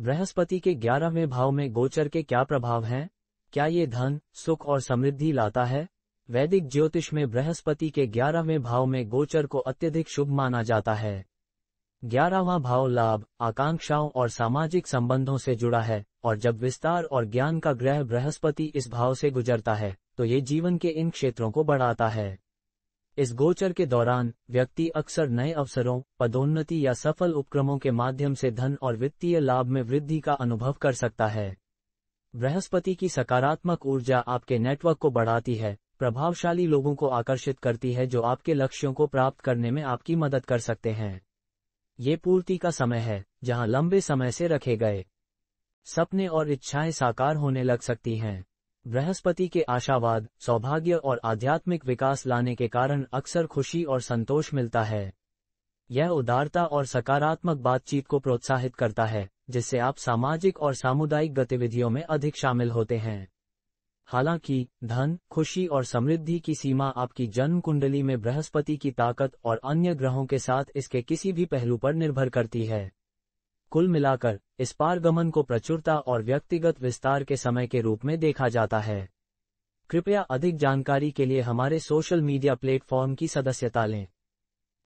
बृहस्पति के ग्यारहवें भाव में गोचर के क्या प्रभाव हैं क्या ये धन सुख और समृद्धि लाता है वैदिक ज्योतिष में बृहस्पति के ग्यारहवें भाव में गोचर को अत्यधिक शुभ माना जाता है ग्यारहवां भाव लाभ आकांक्षाओं और सामाजिक संबंधों से जुड़ा है और जब विस्तार और ज्ञान का ग्रह बृहस्पति इस भाव से गुजरता है तो ये जीवन के इन क्षेत्रों को बढ़ाता है इस गोचर के दौरान व्यक्ति अक्सर नए अवसरों पदोन्नति या सफल उपक्रमों के माध्यम से धन और वित्तीय लाभ में वृद्धि का अनुभव कर सकता है बृहस्पति की सकारात्मक ऊर्जा आपके नेटवर्क को बढ़ाती है प्रभावशाली लोगों को आकर्षित करती है जो आपके लक्ष्यों को प्राप्त करने में आपकी मदद कर सकते हैं ये पूर्ति का समय है जहां लंबे समय से रखे गए सपने और इच्छाएं साकार होने लग सकती हैं बृहस्पति के आशावाद सौभाग्य और आध्यात्मिक विकास लाने के कारण अक्सर खुशी और संतोष मिलता है यह उदारता और सकारात्मक बातचीत को प्रोत्साहित करता है जिससे आप सामाजिक और सामुदायिक गतिविधियों में अधिक शामिल होते हैं हालांकि धन खुशी और समृद्धि की सीमा आपकी जन्म कुंडली में बृहस्पति की ताकत और अन्य ग्रहों के साथ इसके किसी भी पहलू पर निर्भर करती है कुल मिलाकर इस पारगमन को प्रचुरता और व्यक्तिगत विस्तार के समय के रूप में देखा जाता है कृपया अधिक जानकारी के लिए हमारे सोशल मीडिया प्लेटफॉर्म की सदस्यता लें